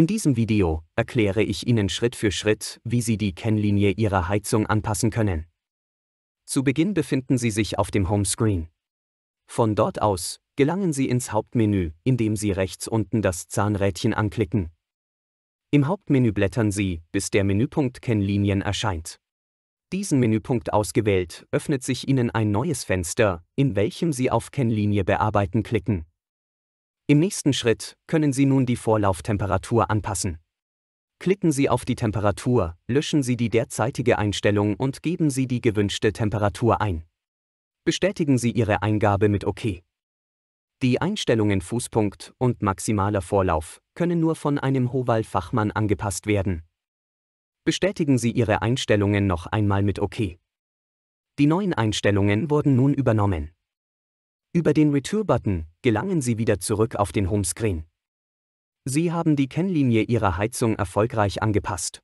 In diesem Video erkläre ich Ihnen Schritt für Schritt, wie Sie die Kennlinie Ihrer Heizung anpassen können. Zu Beginn befinden Sie sich auf dem Homescreen. Von dort aus gelangen Sie ins Hauptmenü, indem Sie rechts unten das Zahnrädchen anklicken. Im Hauptmenü blättern Sie, bis der Menüpunkt Kennlinien erscheint. Diesen Menüpunkt ausgewählt, öffnet sich Ihnen ein neues Fenster, in welchem Sie auf Kennlinie bearbeiten klicken. Im nächsten Schritt können Sie nun die Vorlauftemperatur anpassen. Klicken Sie auf die Temperatur, löschen Sie die derzeitige Einstellung und geben Sie die gewünschte Temperatur ein. Bestätigen Sie Ihre Eingabe mit OK. Die Einstellungen Fußpunkt und maximaler Vorlauf können nur von einem Howal-Fachmann angepasst werden. Bestätigen Sie Ihre Einstellungen noch einmal mit OK. Die neuen Einstellungen wurden nun übernommen. Über den Retour-Button gelangen Sie wieder zurück auf den Homescreen. Sie haben die Kennlinie Ihrer Heizung erfolgreich angepasst.